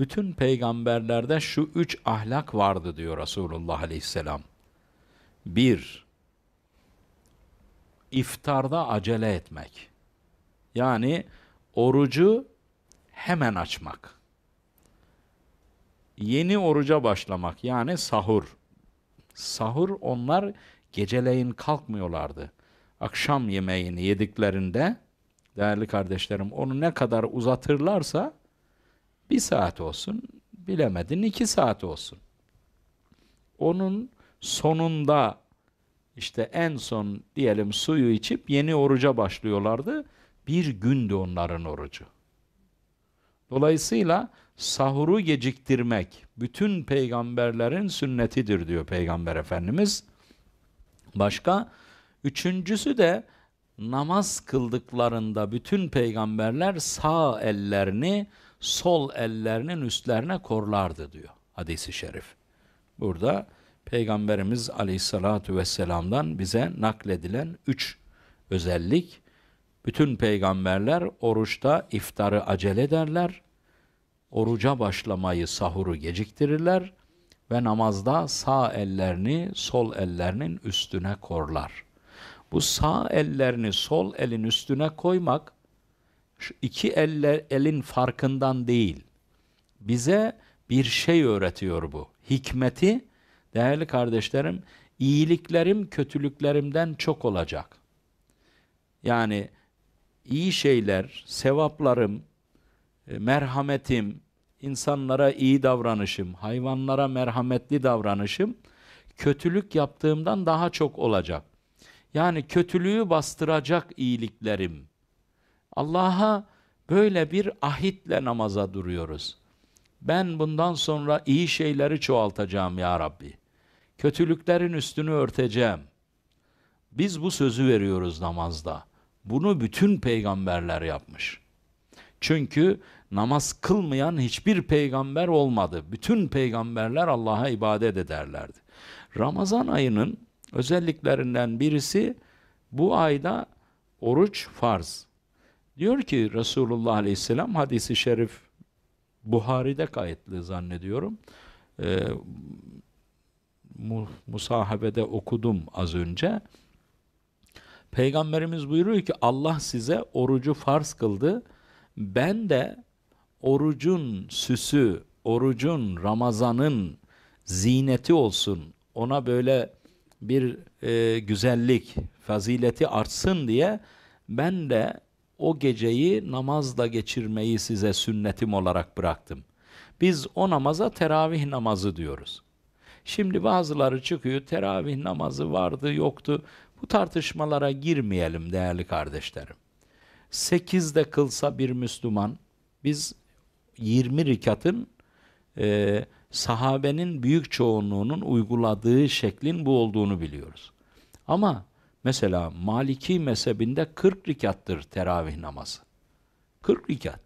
Bütün peygamberlerde şu üç ahlak vardı diyor Resulullah aleyhisselam. Bir, iftarda acele etmek. Yani orucu hemen açmak. Yeni oruca başlamak yani sahur. Sahur onlar geceleyin kalkmıyorlardı. Akşam yemeğini yediklerinde değerli kardeşlerim onu ne kadar uzatırlarsa bir saat olsun, bilemedin iki saat olsun. Onun sonunda işte en son diyelim suyu içip yeni oruca başlıyorlardı. Bir gündü onların orucu. Dolayısıyla sahuru geciktirmek bütün peygamberlerin sünnetidir diyor Peygamber Efendimiz. Başka üçüncüsü de namaz kıldıklarında bütün peygamberler sağ ellerini sol ellerinin üstlerine korlardı diyor hadisi şerif. Burada Peygamberimiz aleyhissalatu vesselam'dan bize nakledilen üç özellik. Bütün peygamberler oruçta iftarı acele ederler, oruca başlamayı sahuru geciktirirler ve namazda sağ ellerini sol ellerinin üstüne korlar. Bu sağ ellerini sol elin üstüne koymak şu iki elle, elin farkından değil. Bize bir şey öğretiyor bu. Hikmeti değerli kardeşlerim iyiliklerim kötülüklerimden çok olacak. Yani iyi şeyler, sevaplarım, e, merhametim, insanlara iyi davranışım, hayvanlara merhametli davranışım kötülük yaptığımdan daha çok olacak. Yani kötülüğü bastıracak iyiliklerim. Allah'a böyle bir ahitle namaza duruyoruz. Ben bundan sonra iyi şeyleri çoğaltacağım ya Rabbi. Kötülüklerin üstünü örteceğim. Biz bu sözü veriyoruz namazda. Bunu bütün peygamberler yapmış. Çünkü namaz kılmayan hiçbir peygamber olmadı. Bütün peygamberler Allah'a ibadet ederlerdi. Ramazan ayının özelliklerinden birisi bu ayda oruç farz. Diyor ki Resulullah Aleyhisselam hadisi şerif Buhari'de kayıtlı zannediyorum. Ee, musahabede okudum az önce. Peygamberimiz buyuruyor ki Allah size orucu farz kıldı. Ben de orucun süsü, orucun, Ramazan'ın zineti olsun. Ona böyle bir e, güzellik, fazileti artsın diye ben de o geceyi namazla geçirmeyi size sünnetim olarak bıraktım. Biz o namaza teravih namazı diyoruz. Şimdi bazıları çıkıyor teravih namazı vardı yoktu. Bu tartışmalara girmeyelim değerli kardeşlerim. Sekizde kılsa bir Müslüman biz 20 rikatın e, sahabenin büyük çoğunluğunun uyguladığı şeklin bu olduğunu biliyoruz. Ama Mesela Maliki mezhebinde 40 rikattır teravih namazı. 40 rikat.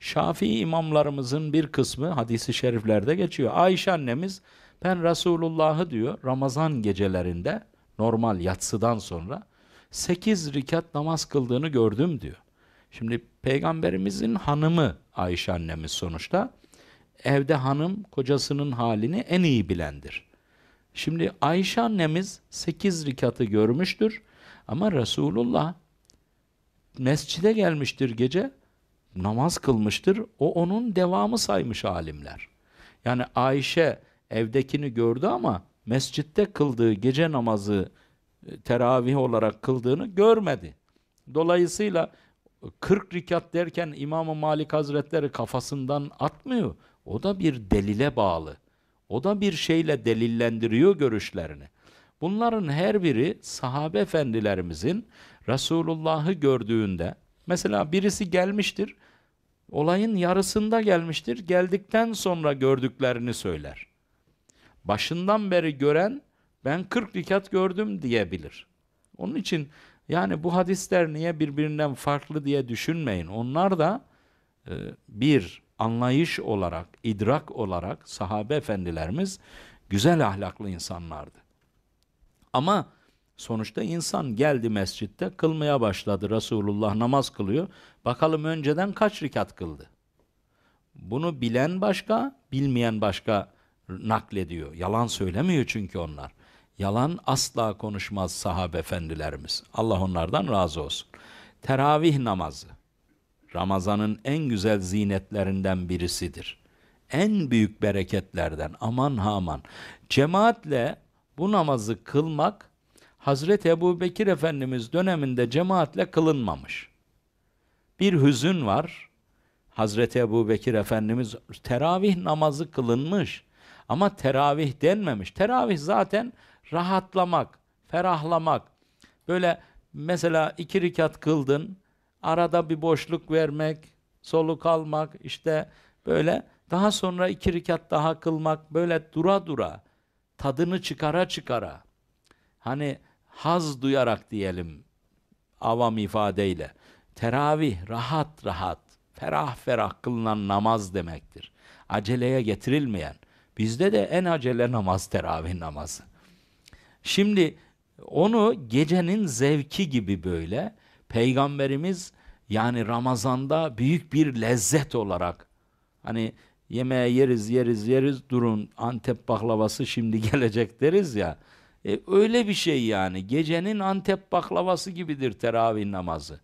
Şafii imamlarımızın bir kısmı hadisi şeriflerde geçiyor. Ayşe annemiz ben Resulullah'ı diyor Ramazan gecelerinde normal yatsıdan sonra 8 rikat namaz kıldığını gördüm diyor. Şimdi peygamberimizin hanımı Ayşe annemiz sonuçta evde hanım kocasının halini en iyi bilendir. Şimdi Ayşe annemiz 8 rikatı görmüştür ama Resulullah mescide gelmiştir gece namaz kılmıştır. O onun devamı saymış alimler. Yani Ayşe evdekini gördü ama mescitte kıldığı gece namazı e, teravih olarak kıldığını görmedi. Dolayısıyla 40 rikat derken İmam-ı Malik Hazretleri kafasından atmıyor. O da bir delile bağlı. O da bir şeyle delillendiriyor görüşlerini. Bunların her biri sahabe efendilerimizin Resulullah'ı gördüğünde mesela birisi gelmiştir. Olayın yarısında gelmiştir. Geldikten sonra gördüklerini söyler. Başından beri gören ben 40 rikat gördüm diyebilir. Onun için yani bu hadisler niye birbirinden farklı diye düşünmeyin. Onlar da e, bir anlayış olarak, idrak olarak sahabe efendilerimiz güzel ahlaklı insanlardı. Ama sonuçta insan geldi mescitte kılmaya başladı. Resulullah namaz kılıyor. Bakalım önceden kaç rikat kıldı? Bunu bilen başka, bilmeyen başka naklediyor. Yalan söylemiyor çünkü onlar. Yalan asla konuşmaz sahabe efendilerimiz. Allah onlardan razı olsun. Teravih namazı. Ramazan'ın en güzel zinetlerinden birisidir. En büyük bereketlerden aman ha aman. Cemaatle bu namazı kılmak Hazreti Ebu Bekir Efendimiz döneminde cemaatle kılınmamış. Bir hüzün var. Hazreti Ebu Bekir Efendimiz teravih namazı kılınmış ama teravih denmemiş. Teravih zaten rahatlamak, ferahlamak. Böyle mesela iki rikat kıldın, arada bir boşluk vermek, soluk almak, işte böyle daha sonra iki rekat daha kılmak, böyle dura dura, tadını çıkara çıkara, hani haz duyarak diyelim avam ifadeyle, teravih rahat rahat, ferah ferah kılınan namaz demektir. Aceleye getirilmeyen, bizde de en acele namaz teravih namazı. Şimdi onu gecenin zevki gibi böyle Peygamberimiz yani Ramazan'da büyük bir lezzet olarak hani yemeğe yeriz yeriz yeriz durun Antep baklavası şimdi gelecek deriz ya. E, öyle bir şey yani gecenin Antep baklavası gibidir teravih namazı.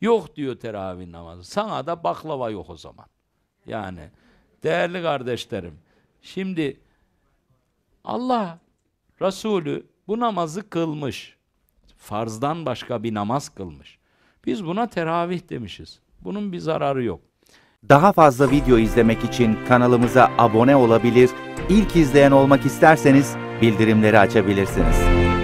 Yok diyor teravih namazı. Sana da baklava yok o zaman. Yani değerli kardeşlerim şimdi Allah Resulü bu namazı kılmış. Farzdan başka bir namaz kılmış. Biz buna teravih demişiz. Bunun bir zararı yok. Daha fazla video izlemek için kanalımıza abone olabilir, ilk izleyen olmak isterseniz bildirimleri açabilirsiniz.